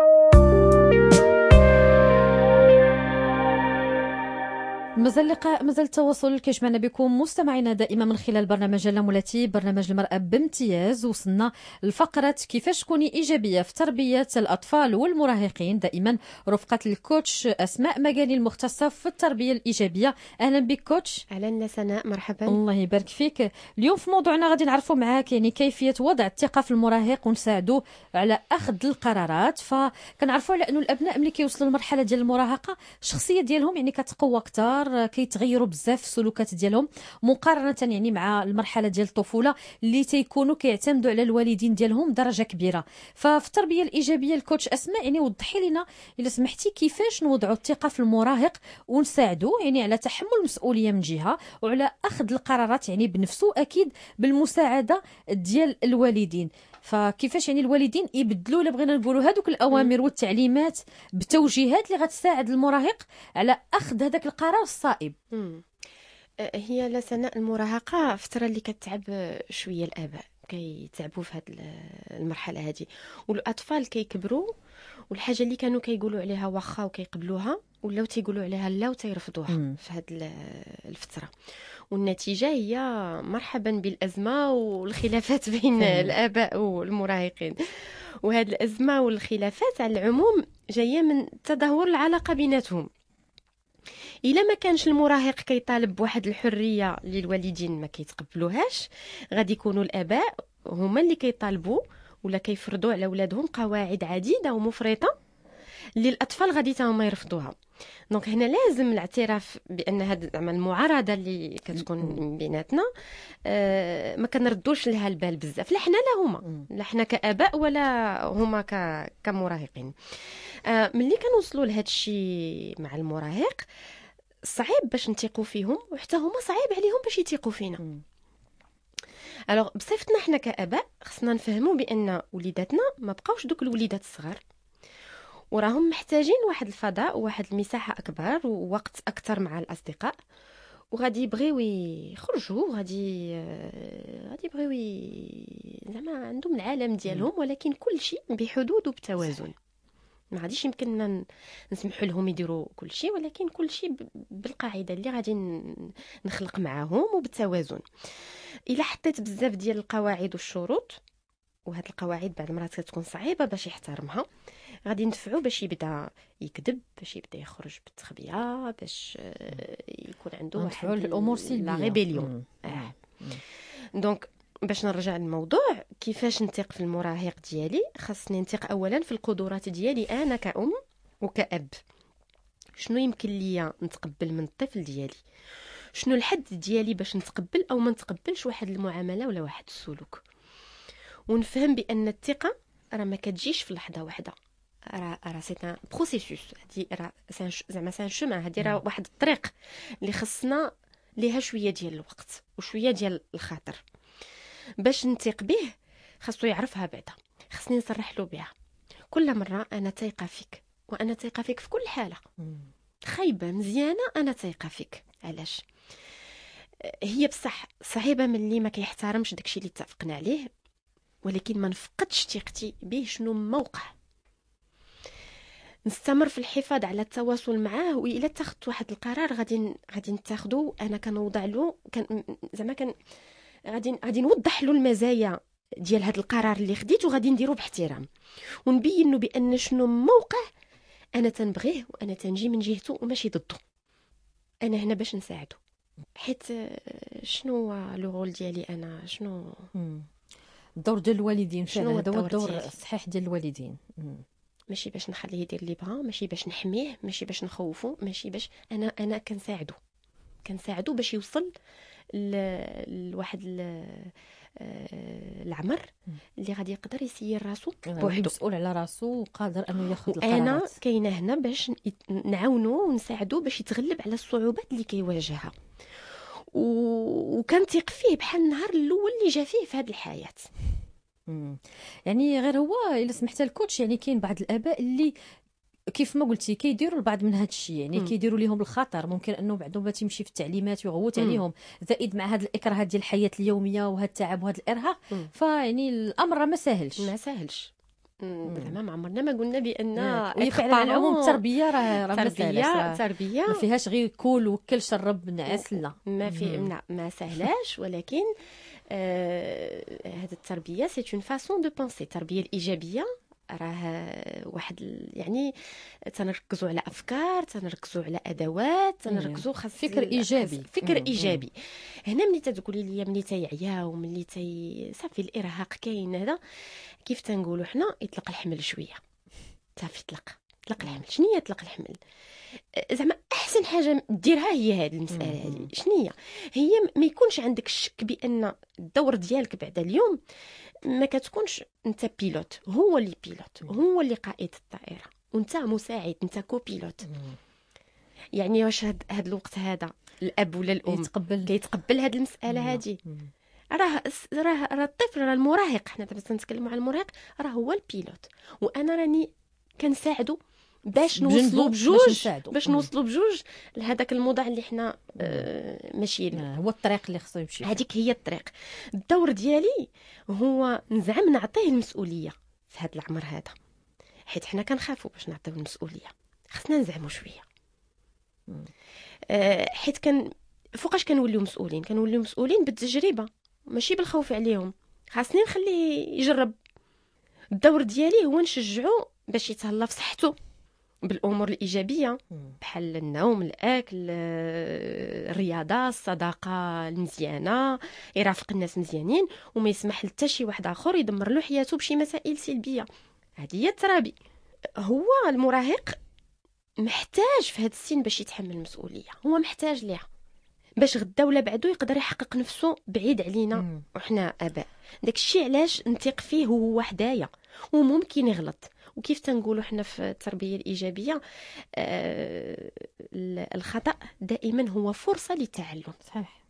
you مازال لقاء مازال التواصل كيجمعنا بكم مستمعينا دائما من خلال برنامج لامولاتي برنامج المرأة بامتياز وصلنا لفقرة كيفاش تكوني إيجابية في تربية الأطفال والمراهقين دائما رفقة الكوتش أسماء مجاني المختصة في التربية الإيجابية أهلا بك كوتش أهلا سناء مرحبا الله يبارك فيك اليوم في موضوعنا غادي نعرفوا معاك يعني كيفية وضع الثقة في المراهق ونساعدو على أخذ القرارات فكنعرفوا على أنه الأبناء ملي كيوصلوا للمرحلة ديال المراهقة الشخصية ديالهم يعني كتقوى أكثر الصغار كيتغيروا بزاف في السلوكات ديالهم مقارنه يعني مع المرحله ديال الطفوله اللي تيكونوا كيعتمدوا على الوالدين ديالهم درجه كبيره ففي التربيه الايجابيه الكوتش اسماء يعني وضحي لنا الا سمحتي كيفاش نوضعوا الثقه في المراهق ونساعدوا يعني على تحمل المسؤوليه من جهه وعلى اخذ القرارات يعني بنفسه اكيد بالمساعده ديال الوالدين فكيفاش يعني الوالدين يبدلوا الا بغينا نقولوا هذوك الاوامر والتعليمات بتوجيهات اللي غتساعد المراهق على اخذ هذاك القرار الصائب أه، هي لسناء المراهقة فترة اللي كتعب شوية الآباء كيتعبوا في هذه المرحلة هذه والأطفال كيكبروا والحاجة اللي كانوا كيقولوا عليها واخا وكيقبلوها ولاو تيقولوا عليها لا وتيرفضوها في هذه الفترة والنتيجة هي مرحبا بالأزمة والخلافات بين الآباء والمراهقين وهذه الأزمة والخلافات على العموم جاية من تدهور العلاقة بيناتهم الا ما كانش المراهق كيطالب بواحد الحريه اللي الوالدين ما كيتقبلوهاش غادي يكونوا الاباء هما اللي كيطالبوا ولا كيفرضوا على ولادهم قواعد عديده ومفرطه اللي الاطفال غادي تا هما يرفضوها دونك هنا لازم الاعتراف بان هاد زعما المعارضه اللي كتكون بيناتنا آه، ما كنردوش لها البال بزاف لا حنا لا هما لا حنا كاباء ولا هما كمراهقين آه، ملي كنوصلوا لهذا الشيء مع المراهق صعيب باش نثيقوا فيهم وحتى هما صعيب عليهم باش يثيقوا فينا الوغ بصفتنا حنا كاباء خصنا نفهموا بان وليداتنا ما بقاوش دوك الوليدات الصغار وراهم محتاجين واحد الفضاء وواحد المساحه اكبر ووقت اكثر مع الاصدقاء وغادي يبغيو يخرجوا وغادي آه، غادي يبغيو زعما عندهم العالم ديالهم ولكن كل شيء بحدود وبتوازن ما غاديش يمكننا نسمحوا لهم يديروا كل شيء ولكن كل شيء بالقاعده اللي غادي نخلق معاهم وبالتوازن الا حطيت بزاف ديال القواعد والشروط وهاد القواعد بعض المرات كتكون صعيبه باش يحترمها غادي ندفعو باش يبدا يكذب باش يبدا يخرج بالتخبيه باش آه، يكون عنده واحد الامور سلبيه لا ريبيليون دونك باش نرجع للموضوع كيفاش نثق في المراهق ديالي خاصني نثق اولا في القدرات ديالي انا كأم وكأب شنو يمكن ليا نتقبل من الطفل ديالي شنو الحد ديالي باش نتقبل او ما نتقبلش واحد المعامله ولا واحد السلوك ونفهم بان الثقه راه ما كتجيش في لحظه واحده راه راه سي ان بروسيسوس هادي راه زعما سان شوم هادي راه واحد الطريق اللي خصنا ليها شويه ديال الوقت وشويه ديال الخاطر باش نثيق به خاصو يعرفها بعدا خصني نصرح له بها كل مره انا تايقه فيك وانا تايقه فيك في كل حاله خايبه مزيانه انا تايقه فيك علاش هي بصح صعيبه ملي ما كيحترمش داكشي اللي اتفقنا عليه ولكن ما نفقدش ثقتي به شنو موقع نستمر في الحفاظ على التواصل معاه والا اتخذت واحد القرار غادي غادي نتاخدو انا كنوضع له كان زعما كان غادي غادي نوضح له المزايا ديال هذا القرار اللي خديت وغادي نديرو باحترام ونبين له بان شنو موقع انا تنبغيه وانا تنجي من جهته وماشي ضده انا هنا باش نساعده حيت آه، شنو هو لو رول ديالي انا شنو الدور ديال الوالدين شنو هذا هو الدور الصحيح ديال الوالدين ماشي باش نخليه يدير اللي بغا ماشي باش نحميه ماشي باش نخوفه ماشي باش انا انا كنساعده كنساعده باش يوصل لواحد آه، العمر اللي غادي يقدر يسير راسو بوحدو مسؤول على راسو وقادر انه ياخذ القرارات انا كاينه هنا باش نعاونو ونساعدو باش يتغلب على الصعوبات اللي كيواجهها وكان تيق فيه بحال النهار الاول اللي جا فيه في هذه الحياه يعني غير هو الا سمحت الكوتش يعني كاين بعض الاباء اللي كيف ما قلتي كيديروا البعض من هذا الشيء يعني كيديروا لهم الخطر ممكن انه بعضهم ما تمشي في التعليمات ويغوت عليهم زائد مع هذا الاكراه ديال الحياه اليوميه وهذا التعب وهذا الارهاق فيعني الامر ما ساهلش ما ساهلش زعما ما عمرنا ما قلنا بان نعم. فعلا على العموم التربيه راه التربيه التربيه ما فيهاش غير كل وكل شرب نعس لا ما في نعم، ما, ما سهلاش ولكن هذه آه التربيه سي اون فاسون دو بونسي التربيه الايجابيه راه واحد يعني تنركزوا على افكار تنركزوا على ادوات تنركزوا خاص فكر ايجابي فكر مم. ايجابي هنا ملي تتقولي لي ملي تيعيا وملي تي صافي الارهاق كاين هذا كيف تنقولوا حنا يطلق الحمل شويه صافي طلق طلق الحمل شنو هي طلق الحمل آه، زعما احسن حاجه ديرها هي هذه المساله هذه شنو هي هي ما يكونش عندك الشك بان الدور ديالك بعد اليوم ما كتكونش انت بيلوت هو اللي بيلوت هو اللي قائد الطائره وانت مساعد انت كوبيلوت يعني واش هاد, هاد الوقت هذا الاب ولا الام يتقبل كيتقبل هاد المساله هادي راه راه راه الطفل راه المراهق حنا دابا تنتكلموا على المراهق راه هو البيلوت وانا راني كنساعدو باش نوصلوا بجوج باش نوصلوا بجوج لهذاك الموضع اللي حنا آه، ماشيين آه، هو الطريق اللي خصو يمشي هذيك هي الطريق الدور ديالي هو نزعم نعطيه المسؤوليه في هذا العمر هذا حيت حنا كنخافوا باش نعطيو المسؤوليه خصنا نزعموا شويه آه، حيت كان فوقاش كنوليو مسؤولين كنوليو مسؤولين بالتجربه ماشي بالخوف عليهم خاصني نخليه يجرب الدور ديالي هو نشجعو باش يتهلا في صحته بالامور الايجابيه بحال النوم الاكل آه، الرياضه الصداقه المزيانه يرافق الناس مزيانين وما يسمح حتى شي واحد اخر يدمر له حياته بشي مسائل سلبيه هذه هي الترابي هو المراهق محتاج في هذا السن باش يتحمل المسؤوليه هو محتاج ليها باش غدا ولا بعدو يقدر يحقق نفسه بعيد علينا وحنا اباء داكشي علاش نثق فيه هو حدايا وممكن يغلط وكيف تنقولوا حنا في التربيه الايجابيه آه الخطا دائما هو فرصه للتعلم صحيح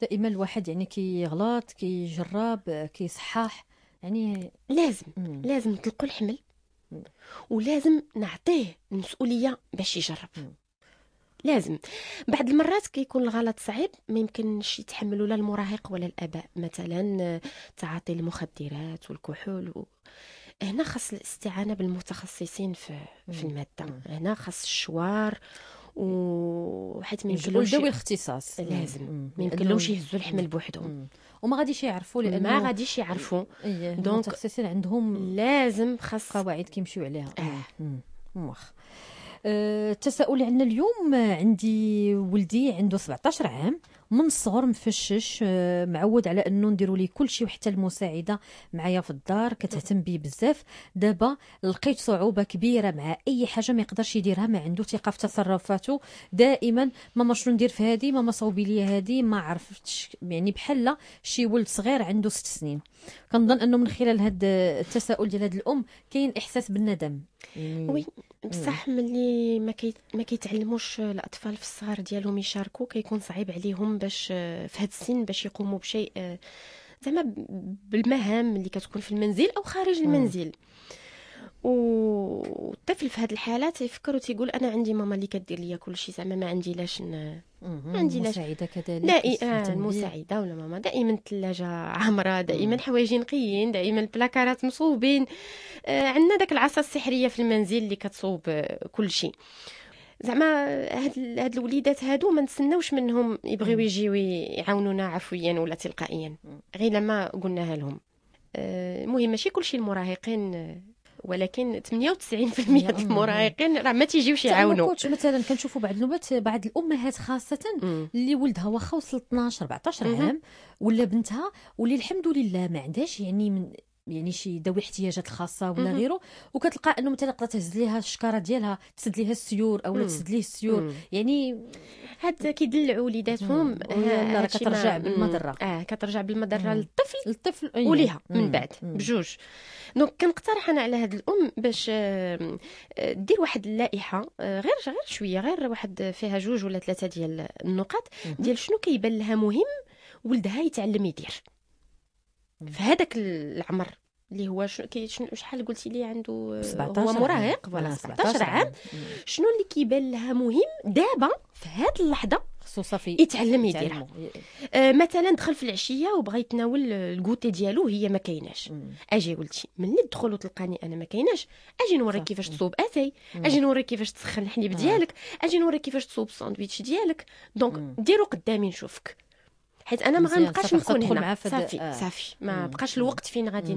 دائما الواحد يعني كيغلط كيجرب كيصحح يعني لازم مم. لازم نطلقوا الحمل ولازم نعطيه المسؤوليه باش يجرب مم. لازم بعض المرات كيكون الغلط صعيب ما يمكنش يتحملوا لا المراهق ولا الاباء مثلا تعاطي المخدرات والكحول و... هنا خاص الاستعانه بالمتخصصين في في الماده هنا خاص الشوار وحيت ما يمكنلوش ذوي الاختصاص لازم ما يمكنلوش يهزوا الحمل بوحدهم وما غاديش يعرفوا لانه ما غاديش يعرفوا إيه،, إيه دونك المتخصصين عندهم لازم خاص قواعد كيمشيو عليها آه. واخا آه. التساؤل آه، عندنا اليوم عندي ولدي عنده 17 عام من الصغر مفشش آه، معود على انه نديروا ليه كل شيء وحتى المساعده معايا في الدار كتهتم به بزاف دابا لقيت صعوبه كبيره مع اي حاجه ما يقدرش يديرها ما عنده ثقه في تصرفاته دائما ماما شنو ندير في هذه ماما صوبي لي هذه ما عرفتش يعني بحال شي ولد صغير عنده ست سنين كنظن انه من خلال هذا التساؤل ديال هذه الام كاين احساس بالندم يعني وي بصح ملي ما, كي... ما كيتعلموش الاطفال في الصغر ديالهم يشاركوا كيكون صعيب عليهم باش في هذا السن باش يقوموا بشيء زعما بالمهام اللي كتكون في المنزل او خارج المنزل مم. والطفل في هذه الحاله تيفكر وتيقول انا عندي ماما اللي كدير ليا كلشي زعما ما عندي لاش ن... ما عندي لاش مساعده كذلك دائما آه، مساعده ولا ماما دائما الثلاجه عامره دائما حوايج نقيين دائما البلاكارات مصوبين آه عندنا داك العصا السحريه في المنزل اللي كتصوب كل آه، كلشي زعما هاد هاد الوليدات هادو ما نتسناوش منهم يبغيو يجيو يعاونونا عفويا ولا تلقائيا غير لما قلناها لهم آه، المهم آه ماشي كلشي المراهقين ولكن 98% ديال المراهقين راه ما تيجيوش يعاونوا مثلا كنشوفوا بعض النوبات بعض الامهات خاصه اللي ولدها واخا وصل 12 14 عام ولا بنتها واللي الحمد لله ما عندهاش يعني من يعني شي ذوي احتياجات خاصه ولا غيره وكتلقى انه مثلا تقدر تهز ليها الشكاره ديالها تسد ليها السيور او تسد ليه السيور يعني هاد كيدلعوا وليداتهم آه، كترجع بالمضره اه كترجع بالمضره للطفل للطفل أيوة. وليها من بعد بجوج دونك كنقترح انا على هاد الام باش آه، آه، دير واحد اللائحه غير غير شويه غير واحد فيها جوج ولا ثلاثه ديال النقاط ديال شنو كيبان لها مهم ولدها يتعلم يدير في هذاك العمر اللي هو شحال قلتي لي عنده 17 آه، هو مراهق فوالا 17 آه، عام شنو اللي كيبان لها مهم دابا في هذه اللحظه خصوصا في يتعلم يديرها آه مثلا دخل في العشيه وبغى يتناول الكوتي ديالو هي ما كايناش اجي قلتي ملي تدخل وتلقاني انا ما كايناش اجي نوريك كيفاش تصوب اتاي اجي نوريك كيفاش تسخن الحليب ديالك اجي نوريك كيفاش تصوب الساندويتش ديالك دونك ديرو قدامي نشوفك حيت انا ما غنبقاش نكون هنا صافي آه، صافي ما بقاش الوقت فين غادي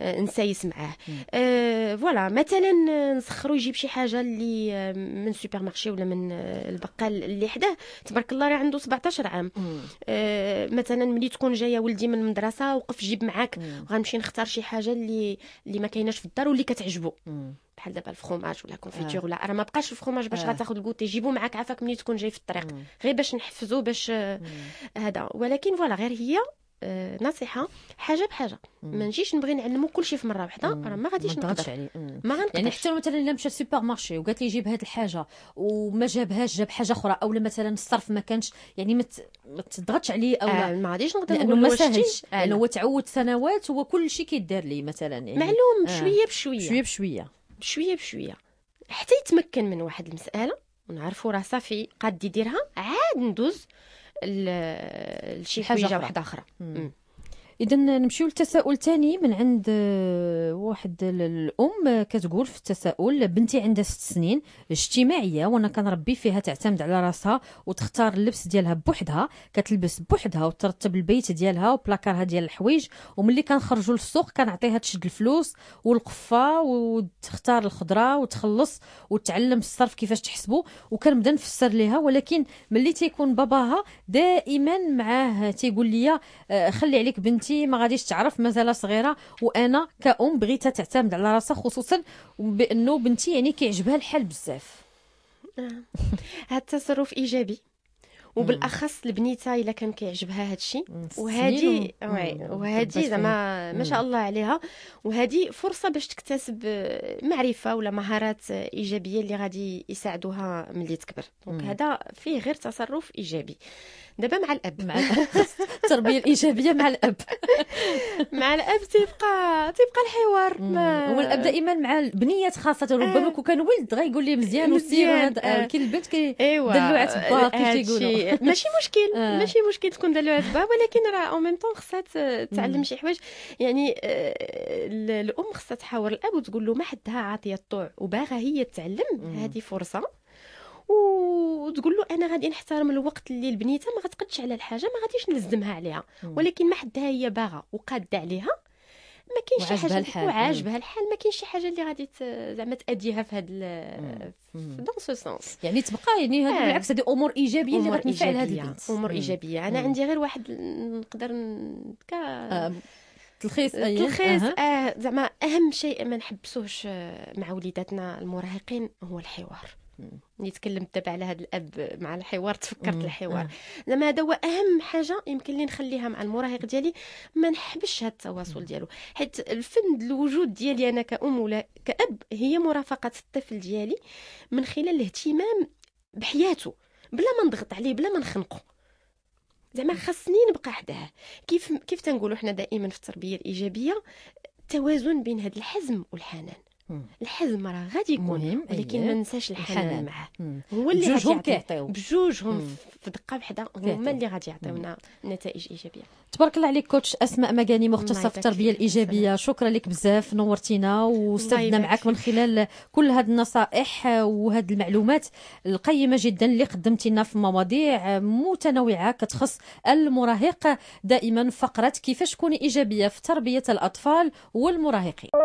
نسايس معاه آه، فوالا مثلا آه، نسخرو يجيب شي حاجه اللي آه، من سوبر مارشي ولا من البقال اللي حداه تبارك الله راه عنده 17 عام مثلا ملي تكون جايه ولدي من المدرسه وقف جيب معاك وغنمشي نختار شي حاجه اللي اللي ما كايناش في الدار واللي كتعجبو بحال دابا الفخوماج ولا كونفيتور آه. ولا راه ما بقاش الفخوماج باش آه. غتاخذ الكوتي جيبو معاك عافاك ملي تكون جاي في الطريق غير باش نحفزو باش هذا ولكن فوالا غير هي آه، نصيحه حاجه بحاجه ما نجيش نبغي نعلمو كل شيء في مره واحده راه ما غاديش نقدر عليه يعني، ما غنقدرش يعني حتى مثلا الا مشى سوبر مارشي وقالت لي جيب هذه الحاجه وما جابهاش جاب حاجه اخرى او مثلا الصرف ما كانش يعني ما تضغطش عليه او آه ما غاديش نقدر لانه ما ساهلش آه، يعني لانه هو تعود سنوات هو كل شيء كيدار ليه مثلا يعني معلوم آه. شويه بشويه شويه بشويه شويه بشويه حتى يتمكن من واحد المساله ونعرفوا راه صافي قاد يديرها عاد ندوز لشي حاجه واحده اخرى مم. اذا نمشيو للتساؤل الثاني من عند آه، واحد الام آه، كتقول في التساؤل بنتي عندها ست سنين اجتماعيه وانا كنربي فيها تعتمد على راسها وتختار اللبس ديالها بوحدها كتلبس بوحدها وترتب البيت ديالها وبلاكارها ديال الحوايج وملي كنخرجوا للسوق كنعطيها تشد الفلوس والقفه وتختار الخضره وتخلص وتعلم الصرف كيفاش تحسبو وكنبدا نفسر ليها ولكن ملي تيكون باباها دائما معاه تيقول لي آه، خلي عليك بنتي بنتي ما غاديش تعرف مازال صغيره وانا كأم بغيتها تعتمد على راسها خصوصا بانه بنتي يعني كيعجبها الحال بزاف هذا آه. التصرف ايجابي وبالاخص لبنيتها الا كان كيعجبها الشيء وهذه وهذه زعما ما شاء الله عليها وهذه فرصه باش تكتسب آه، معرفه ولا مهارات آه، ايجابيه اللي غادي يساعدوها ملي تكبر دونك هذا فيه غير تصرف ايجابي دابا مع الاب مع التربيه الايجابيه مع الاب مع الاب تيبقى تيبقى الحوار هو الاب دائما مع البنيات خاصه ربما كون آه. كان ولد غيقول لي مزيان وسير آه. آه، كي البنت كي دلوعه با كي تيقولوا ماشي مشكل ماشي مشكل تكون دلوعه با ولكن راه او ميم طون خصها تعلم شي حوايج يعني الام خصها تحاور الاب وتقول له ما حدها عاطيه الطوع وباغا هي تعلم هذه فرصه وتقول له انا غادي نحترم الوقت اللي البنيته ما غتقدش على الحاجه ما غاديش نلزمها عليها ولكن ما حدها هي باغا وقاده عليها ما كاينش شي حاجه الحال. وعاجبها الحال ما كاينش شي حاجه اللي غادي زعما تاديها في هذا دون سو سونس يعني تبقى يعني هذا آه. بالعكس هذه امور ايجابيه اللي غتنفع هذه البنت امور ايجابيه انا مم. عندي غير واحد نقدر ك... آه. تلخيص أيه؟ تلخيص آه. آه زعما اهم شيء ما نحبسوش آه، مع وليداتنا المراهقين هو الحوار ملي تكلمت دابا على هذا الاب مع الحوار تفكرت الحوار زعما هذا هو اهم حاجه يمكن لي نخليها مع المراهق ديالي ما نحبش هذا التواصل ديالو حيت الفن الوجود ديالي انا كام ولا كاب هي مرافقه الطفل ديالي من خلال الاهتمام بحياته بلا ما نضغط عليه بلا ما نخنقه زعما خاصني نبقى حداه كيف كيف تنقولوا حنا دائما في التربيه الايجابيه التوازن بين هذا الحزم والحنان الحزم راه غادي يكون مهم إيه. ولكن ما ننساش الحنان معاه هو اللي بجوجهم كيعطيو بجوجهم في دقه وحده هما اللي غادي يعطيونا نتائج ايجابيه تبارك الله عليك كوتش اسماء مجاني مختصه في التربيه الايجابيه شكرا لك بزاف نورتينا واستفدنا معك من خلال كل هذه النصائح وهذه المعلومات القيمه جدا اللي قدمتي لنا في مواضيع متنوعه كتخص المراهق دائما فقره كيفاش تكوني ايجابيه في تربيه الاطفال والمراهقين